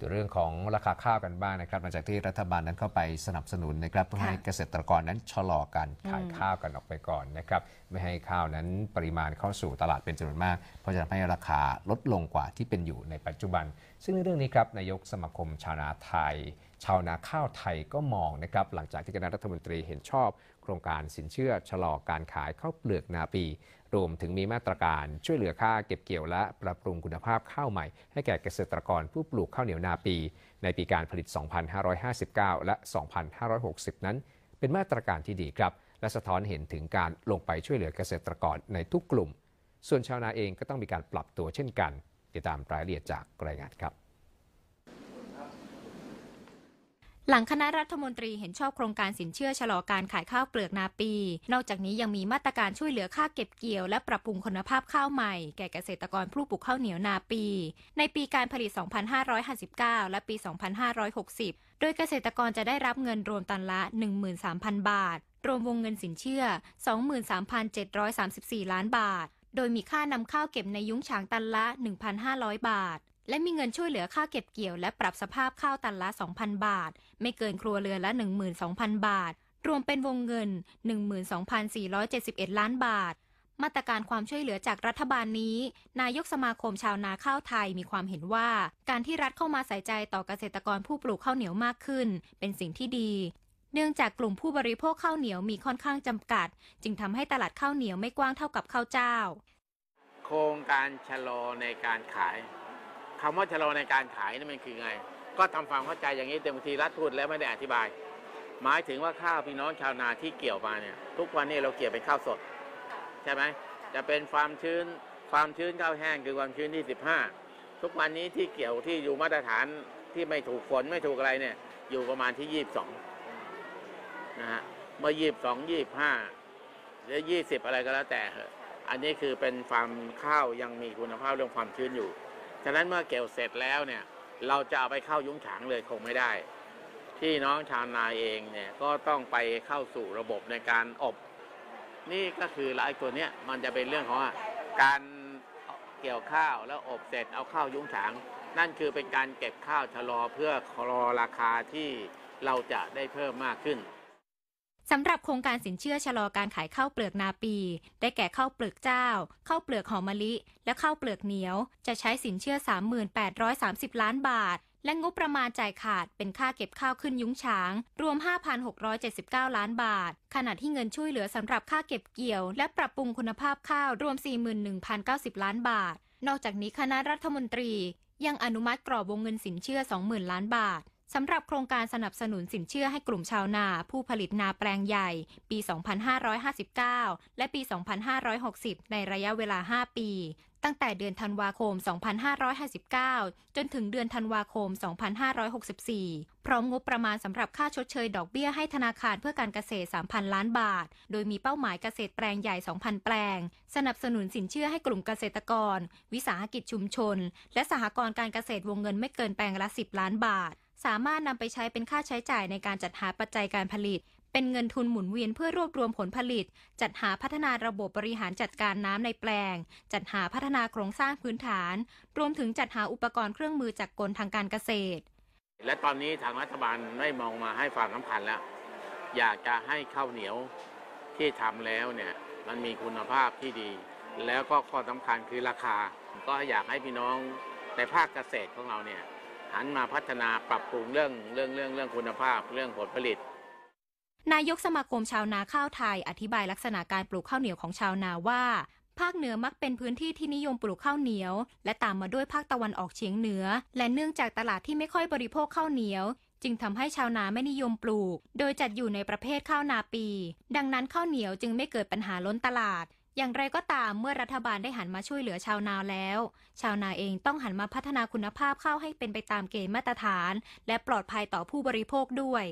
ดูเรื่องของราคาข้าวกันบ้างนะครับหลังจากที่รัฐบาลนั้นเข้าไปสนับสนุนนะครับเพื่อให้เกษตรกรนั้นชะลอการขายข้าวกันออกไปก่อนนะครับไม่ให้ข้าวนั้นปริมาณเข้าสู่ตลาดเป็นจำนวนมากเพราะจะทำให้ราคาลดลงกว่าที่เป็นอยู่ในปัจจุบัน ซึ่งในเรื่องนี้ครับนายกสมาคมชาวนาไทย ชาวนาข้าวไทยก็มองนะครับหลังจากที่คณะรัฐมนตรีเห็นชอบ โครงการสินเชื่อชะลอการขายข้าวเปลือกนาปีรวมถึงมีมาตรการช่วยเหลือค่าเก็บเกี่ยวและปรับปรุงคุณภาพข้าวใหม่ ให้แก่เกษตรกรผู้ปลูกข้าวเหนียวนาปี ในปีการผลิต 2559 และ 2560 นั้น เป็นมาตรการที่ดีครับและสะท้อนเห็นถึงการลงไปช่วยเหลือเกษตรกรในทุกกลุ่ม ส่วนชาวนาเองก็ต้องมีการปรับตัวเช่นกัน ติดตามรายละเอียดจากรายงานครับหลังคณะรัฐมนตรีเห็นชอบโครงการสินเชื่อชะลอการขายข้าวเปลือกนาปี นอกจากนี้ยังมีมาตรการช่วยเหลือค่าเก็บเกี่ยวและปรับปรุงคุณภาพข้าวใหม่แก่เกษตรกรผู้ปลูกข้าวเหนียวนาปี ในปีการผลิต 2559 และปี 2560 โดยเกษตรกรจะได้รับเงินรวมตันละ 13,000 บาท รวมวงเงินสินเชื่อ 23,734 ล้านบาท โดยมีค่านำข้าวเก็บในยุ้งฉางตันละ 1,500 บาทและมีเงินช่วยเหลือค่าเก็บเกี่ยวและปรับสภาพข้าวตันละ 2,000 บาท ไม่เกินครัวเรือนละ12,000 บาท รวมเป็นวงเงิน 12,471 ล้านบาท มาตรการความช่วยเหลือจากรัฐบาลนี้ นายกสมาคมชาวนาข้าวไทยมีความเห็นว่าการที่รัฐเข้ามาใส่ใจต่อเกษตรกรผู้ปลูกข้าวเหนียวมากขึ้น เป็นสิ่งที่ดีเนื่องจากกลุ่มผู้บริโภคข้าวเหนียวมีค่อนข้างจำกัด จึงทำให้ตลาดข้าวเหนียวไม่กว้างเท่ากับข้าวเจ้า โครงการชะลอในการขายคำว่าชะลอในการขายนี่มันคือไง ก็ทำความเข้าใจอย่างนี้เต็มทีรัฐพูดแล้วไม่ได้อธิบาย หมายถึงว่าข้าวพี่น้องชาวนาที่เกี่ยวมาเนี่ย ทุกวันนี้เราเกี่ยวเป็นข้าวสดใช่ไหมจะเป็นความชื้นความชื้นข้าวแห้งคือความชื้นที่15ทุกวันนี้ที่เกี่ยวที่อยู่มาตรฐานที่ไม่ถูกฝนไม่ถูกอะไรเนี่ยอยู่ประมาณที่ 22นะฮะเมื่อ22 25 หรือ 20อะไรก็แล้วแต่อันนี้คือเป็นความข้าวยังมีคุณภาพเรื่องความชื้นอยู่ฉะนั้นเมื่อเกี่ยวเสร็จแล้วเนี่ยเราจะเอาไปเข้ายุ้งฉางเลยคงไม่ได้ ที่น้องชาวนาเองเนี่ยก็ต้องไปเข้าสู่ระบบในการอบ นี่ก็คือลายตัวเนี้ยมันจะเป็นเรื่องของการเกี่ยวข้าวแล้วอบเสร็จเอาเข้ายุ้งฉางนั่นคือเป็นการเก็บข้าวชะลอเพื่อรอราคาที่เราจะได้เพิ่มมากขึ้นสำหรับโครงการสินเชื่อชะลอการขายข้าวเปลือกนาปี ได้แก่ข้าวเปลือกเจ้า ข้าวเปลือกหอมมะลิ และข้าวเปลือกเหนียว จะใช้สินเชื่อ 3830 ล้านบาท และงบประมาณจ่ายขาดเป็นค่าเก็บข้าวขึ้นยุ้งฉางรวม 5,679 ล้านบาท ขณะที่เงินช่วยเหลือสำหรับค่าเก็บเกี่ยวและปรับปรุงคุณภาพข้าวรวม 41,090 ล้านบาท นอกจากนี้คณะรัฐมนตรียังอนุมัติกรอบวงเงินสินเชื่อ 20,000ล้านบาทสำหรับโครงการสนับสนุนสินเชื่อให้กลุ่มชาวนาผู้ผลิตนาแปลงใหญ่ ปี 2559 และปี 2560 ในระยะเวลา 5 ปี ตั้งแต่เดือนธันวาคม 2559 จนถึงเดือนธันวาคม 2564 พร้อมงบประมาณสำหรับค่าชดเชยดอกเบี้ยให้ธนาคารเพื่อการเกษตร 3,000 ล้านบาท โดยมีเป้าหมายเกษตรแปลงใหญ่ 2,000 แปลง สนับสนุนสินเชื่อให้กลุ่มเกษตรกร วิสาหกิจชุมชน และสหกรณ์การเกษตรวงเงินไม่เกินแปลงละ 10 ล้านบาทสามารถนำไปใช้เป็นค่าใช้จ่ายในการจัดหาปัจจัยการผลิต เป็นเงินทุนหมุนเวียนเพื่อรวบรวมผลผลิต จัดหาพัฒนาระบบบริหารจัดการน้ำในแปลง จัดหาพัฒนาโครงสร้างพื้นฐาน รวมถึงจัดหาอุปกรณ์เครื่องมือจากกลทางการเกษตร และตอนนี้ทางรัฐบาลได้มองมาให้ความสำคัญแล้ว อยากจะให้ข้าวเหนียวที่ทำแล้วเนี่ย มันมีคุณภาพที่ดี แล้วก็ข้อสำคัญคือราคา ก็อยากให้พี่น้องในภาคเกษตรของเราเนี่ยหันมาพัฒนาปรับปรุงเรื่องเรื่องเรื่องเรื่องคุณภาพเรื่องผลผลิต นายกสมาคมชาวนาข้าวไทย อธิบายลักษณะการปลูกข้าวเหนียวของชาวนาว่า ภาคเหนือมักเป็นพื้นที่ที่นิยมปลูกข้าวเหนียว และตามมาด้วยภาคตะวันออกเฉียงเหนือและเนื่องจากตลาดที่ไม่ค่อยบริโภคข้าวเหนียว จึงทำให้ชาวนาไม่นิยมปลูก โดยจัดอยู่ในประเภทข้าวนาปี ดังนั้นข้าวเหนียวจึงไม่เกิดปัญหาล้นตลาดอย่างไรก็ตามเมื่อรัฐบาลได้หันมาช่วยเหลือชาวนาแล้ว ชาวนาเองต้องหันมาพัฒนาคุณภาพข้าวให้เป็นไปตามเกณฑ์มาตรฐาน และปลอดภัยต่อผู้บริโภคด้วย